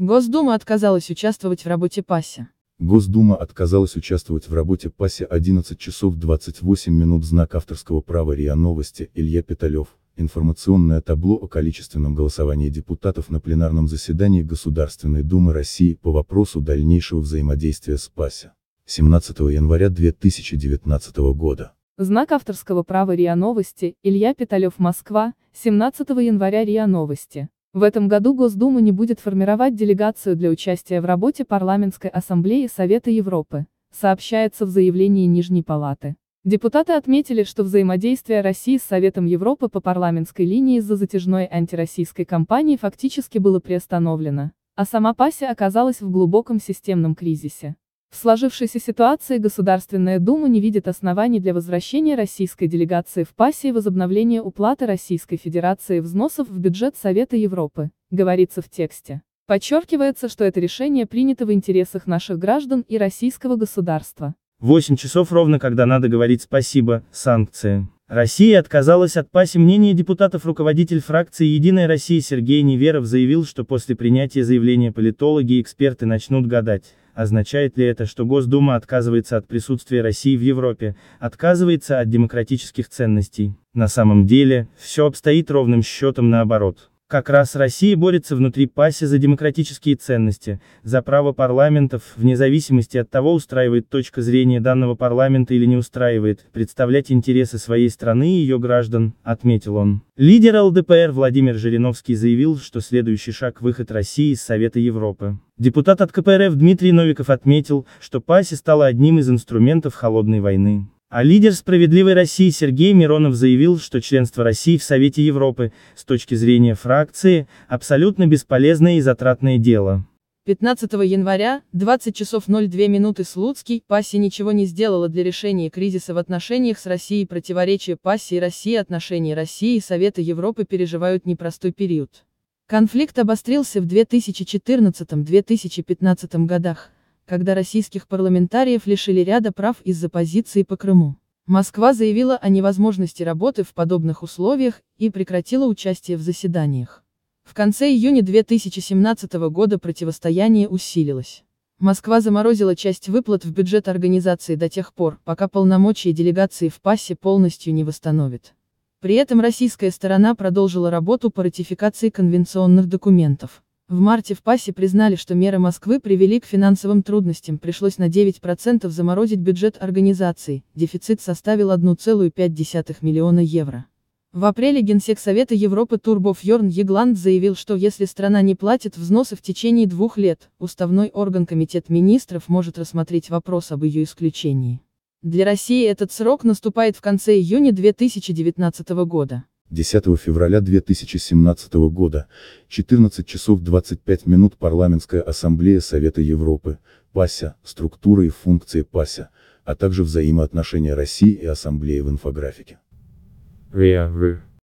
Госдума отказалась участвовать в работе ПАСЕ. Госдума отказалась участвовать в работе ПАСЕ 11 часов 28 минут знак авторского права РИА Новости, Илья Петалев. Информационное табло о количественном голосовании депутатов на пленарном заседании Государственной Думы России по вопросу дальнейшего взаимодействия с ПАСЕ. 17 января 2019 года. Знак авторского права РИА Новости, Илья Петалев, Москва, 17 января РИА Новости. В этом году Госдума не будет формировать делегацию для участия в работе Парламентской ассамблеи Совета Европы, сообщается в заявлении Нижней Палаты. Депутаты отметили, что взаимодействие России с Советом Европы по парламентской линии из-за затяжной антироссийской кампании фактически было приостановлено, а сама Пася оказалась в глубоком системном кризисе. В сложившейся ситуации Государственная Дума не видит оснований для возвращения российской делегации в ПАСЕ и возобновления уплаты Российской Федерации взносов в бюджет Совета Европы, говорится в тексте. Подчеркивается, что это решение принято в интересах наших граждан и российского государства. Восемь часов ровно, когда надо говорить спасибо, санкции. Россия отказалась от ПАСЕ. Мнение депутатов руководитель фракции «Единая Россия» Сергей Неверов заявил, что после принятия заявления политологи и эксперты начнут гадать Означает ли это, что Госдума отказывается от присутствия России в Европе, отказывается от демократических ценностей? На самом деле, все обстоит ровным счетом наоборот. Как раз Россия борется внутри ПАСИ за демократические ценности, за право парламентов, вне зависимости от того, устраивает точка зрения данного парламента или не устраивает, представлять интересы своей страны и ее граждан, отметил он. Лидер ЛДПР Владимир Жириновский заявил, что следующий шаг – выход России из Совета Европы. Депутат от КПРФ Дмитрий Новиков отметил, что ПАСИ стала одним из инструментов холодной войны. А лидер «Справедливой России» Сергей Миронов заявил, что членство России в Совете Европы, с точки зрения фракции, абсолютно бесполезное и затратное дело. 15 января, 20 часов 02 минуты Слуцкий, Пасси ничего не сделала для решения кризиса в отношениях с Россией противоречия Пасси и России отношения России и Совета Европы переживают непростой период. Конфликт обострился в 2014-2015 годах когда российских парламентариев лишили ряда прав из-за позиции по Крыму. Москва заявила о невозможности работы в подобных условиях и прекратила участие в заседаниях. В конце июня 2017 года противостояние усилилось. Москва заморозила часть выплат в бюджет организации до тех пор, пока полномочия делегации в ПАСе полностью не восстановит. При этом российская сторона продолжила работу по ратификации конвенционных документов. В марте в ПАСе признали, что меры Москвы привели к финансовым трудностям, пришлось на 9% заморозить бюджет организации, дефицит составил 1,5 миллиона евро. В апреле Генсек Совета Европы Турбов Йорн Егланд заявил, что если страна не платит взносы в течение двух лет, уставной орган Комитет министров может рассмотреть вопрос об ее исключении. Для России этот срок наступает в конце июня 2019 года. 10 февраля 2017 года, 14 часов 25 минут Парламентская ассамблея Совета Европы, ПАСЯ, структура и функции ПАСЯ, а также взаимоотношения России и Ассамблеи в инфографике.